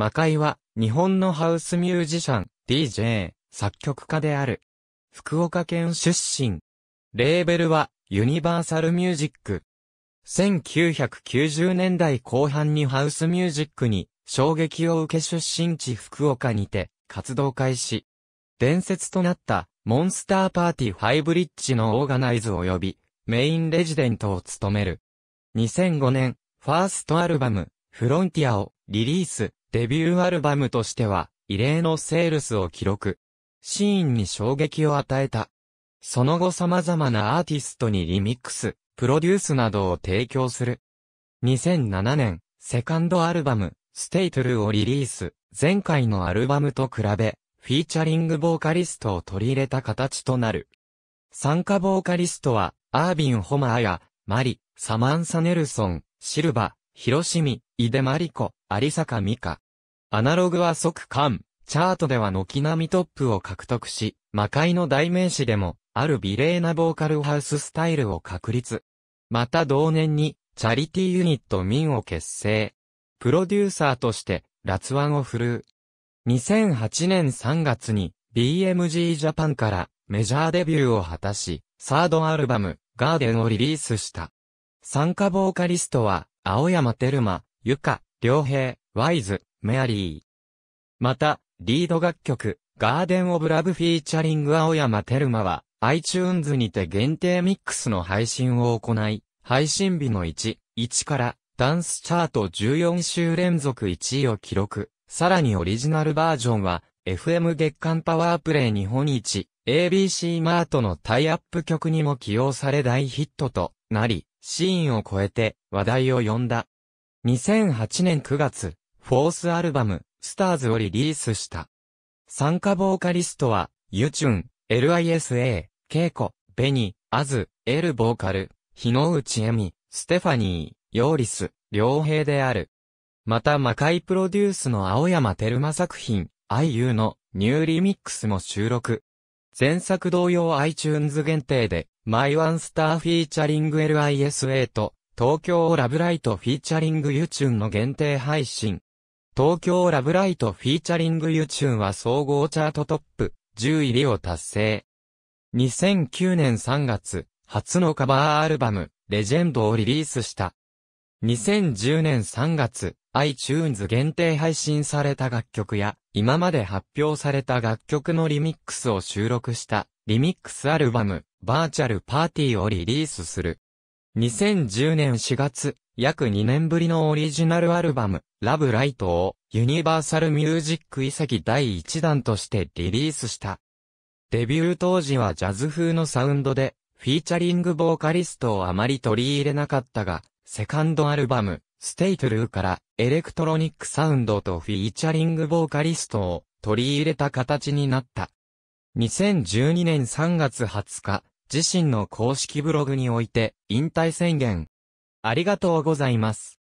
魔界は、日本のハウスミュージシャン、DJ、作曲家である。福岡県出身。レーベルは、ユニバーサルミュージック。1990年代後半にハウスミュージックに衝撃を受け出身地福岡にて活動開始。伝説となったモンスターパーティーハイブリッジのオーガナイズ及びメインレジデントを務める。2005年、ファーストアルバム、フロンティアをリリース、デビューアルバムとしては、異例のセールスを記録。シーンに衝撃を与えた。その後様々なアーティストにリミックス、プロデュースなどを提供する。2007年、セカンドアルバム、ステイトルをリリース。前回のアルバムと比べ、フィーチャリングボーカリストを取り入れた形となる。参加ボーカリストは、アービン・ホマーや、マリ、サマンサ・ネルソン、シルバ、ヒロシミ、井出真理子、有坂美香。アナログは即完、チャートでは軒並みトップを獲得し、魔界の代名詞でも、ある美麗なボーカルハウススタイルを確立。また同年に、チャリティユニットミンを結成。プロデューサーとして、ラツワンを振るう。2008年3月に、BMG ジャパンから、メジャーデビューを果たし、サードアルバム、ガーデンをリリースした。参加ボーカリストは、青山テルマ、ゆか、良平、ワイズ、メアリー。また、リード楽曲、ガーデンオブラブフィーチャリング青山テルマは、iTunes にて限定ミックスの配信を行い、配信日の1、1からダンスチャート14週連続1位を記録。さらにオリジナルバージョンは、FM 月間パワープレイ日本一、ABC マートのタイアップ曲にも起用され大ヒットとなり、シーンを超えて話題を呼んだ。2008年9月、フォースアルバム、スターズをリリースした。参加ボーカリストは、ユチュン、LISA、ケイコ、ベニ、アズ、エルボーカル、日野内恵美、ステファニー、ヨーリス、両平である。また魔界プロデュースの青山テルマ作品、IU のニューリミックスも収録。前作同様 iTunes 限定で、My One Star フィーチャリング LISA と東京ラブライトフィーチャリングユーチューンの限定配信。東京ラブライトフィーチャリングユーチューンは総合チャートトップ10入りを達成。2009年3月、初のカバーアルバム、レジェンドをリリースした。2010年3月、iTunes 限定配信された楽曲や、今まで発表された楽曲のリミックスを収録した、リミックスアルバム、バーチャルパーティーをリリースする。2010年4月、約2年ぶりのオリジナルアルバム、ラブライトを、ユニバーサルミュージック遺跡第1弾としてリリースした。デビュー当時はジャズ風のサウンドで、フィーチャリングボーカリストをあまり取り入れなかったが、セカンドアルバム、ステイトルーから、エレクトロニックサウンドとフィーチャリングボーカリストを取り入れた形になった。2012年3月20日、自身の公式ブログにおいて、引退宣言。ありがとうございます。